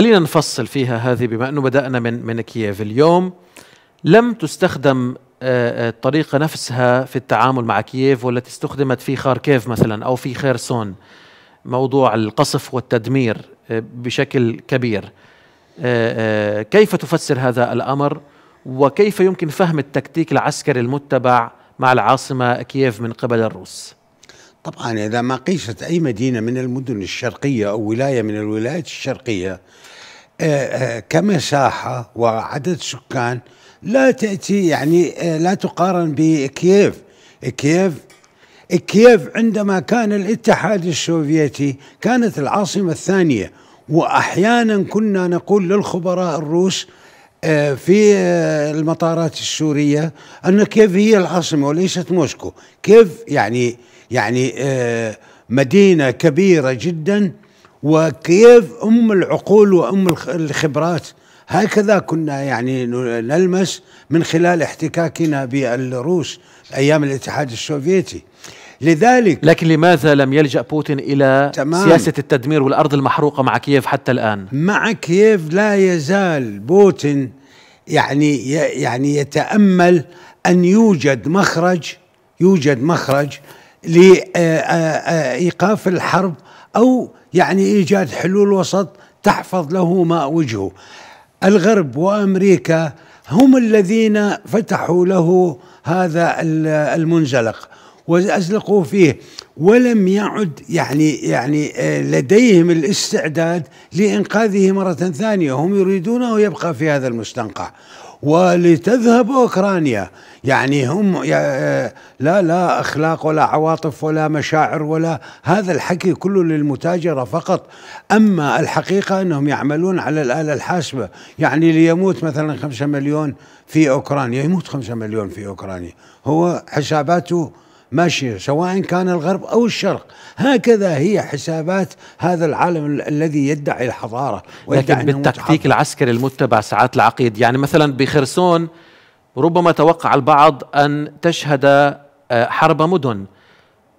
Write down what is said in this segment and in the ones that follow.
خلينا نفصل فيها هذه بما انه بدانا من من كييف اليوم لم تستخدم آه، آه، الطريقه نفسها في التعامل مع كييف والتي استخدمت في خاركيف مثلا او في خيرسون موضوع القصف والتدمير آه، بشكل كبير كيف تفسر هذا الامر وكيف يمكن فهم التكتيك العسكري المتبع مع العاصمه كييف من قبل الروس طبعا إذا ما قيست أي مدينة من المدن الشرقية أو ولاية من الولايات الشرقية آه، آه، كمساحة وعدد سكان لا تأتي يعني آه، لا تقارن بكييف كييف كييف عندما كان الاتحاد السوفيتي كانت العاصمة الثانية وأحيانا كنا نقول للخبراء الروس في المطارات السورية أن كيف هي العاصمة وليست موسكو كيف يعني يعني آه، مدينة كبيرة جدا وكيف أم العقول وأم الخبرات هكذا كنا يعني نلمس من خلال احتكاكنا بالروس أيام الاتحاد السوفيتي لذلك لكن لماذا لم يلجأ بوتين إلى تمام سياسة التدمير والأرض المحروقة مع كييف حتى الآن مع كييف لا يزال بوتين يعني يعني يتأمل أن يوجد مخرج يوجد مخرج لايقاف الحرب او يعني ايجاد حلول وسط تحفظ له ماء وجهه. الغرب وامريكا هم الذين فتحوا له هذا المنزلق وازلقوا فيه ولم يعد يعني يعني آه، لديهم الاستعداد لانقاذه مره ثانيه هم يريدونه يبقى في هذا المستنقع ولتذهب اوكرانيا يعني هم آه، لا لا اخلاق ولا عواطف ولا مشاعر ولا هذا الحكي كله للمتاجره فقط اما الحقيقه انهم يعملون على الاله الحاسبه يعني ليموت مثلا 5 مليون في اوكرانيا يموت 5 مليون في اوكرانيا هو حساباته ماشية سواء كان الغرب أو الشرق هكذا هي حسابات هذا العالم الذي يدعي الحضارة ويدعي لكن بالتكتيك العسكري المتبع ساعات العقيد يعني مثلا بخرسون ربما توقع البعض أن تشهد آه، حرب مدن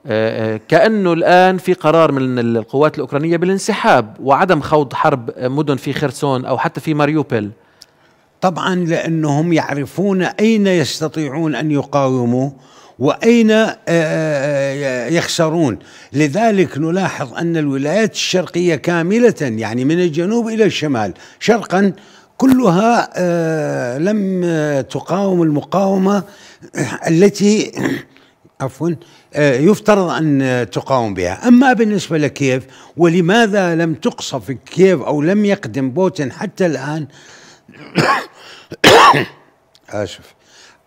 آه، آه، كأنه الآن في قرار من القوات الأوكرانية بالانسحاب وعدم خوض حرب مدن في خرسون أو حتى في ماريوبل طبعا لأنهم يعرفون أين يستطيعون أن يقاوموا واين آه، آه، آه، يخسرون لذلك نلاحظ ان الولايات الشرقيه كامله يعني من الجنوب الى الشمال شرقا كلها لم تقاوم المقاومه التي عفوا يفترض ان تقاوم بها، اما بالنسبه لكييف ولماذا لم تقصف كييف او لم يقدم بوتين حتى الان اسف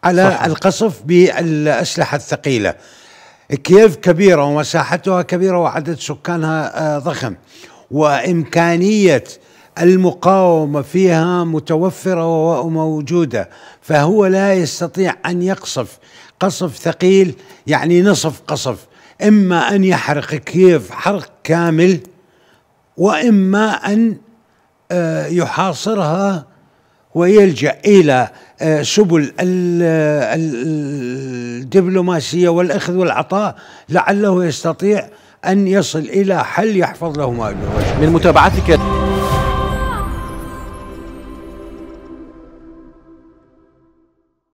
على صح. القصف بالأسلحة الثقيلة كييف كبيرة ومساحتها كبيرة وعدد سكانها آه، ضخم وإمكانية المقاومة فيها متوفرة وموجودة فهو لا يستطيع أن يقصف قصف ثقيل يعني نصف قصف إما أن يحرق كييف حرق كامل وإما أن آه، يحاصرها ويلجا الى آه، سبل آه، الدبلوماسيه والاخذ والعطاء لعله يستطيع ان يصل الى حل يحفظ له ما من متابعتك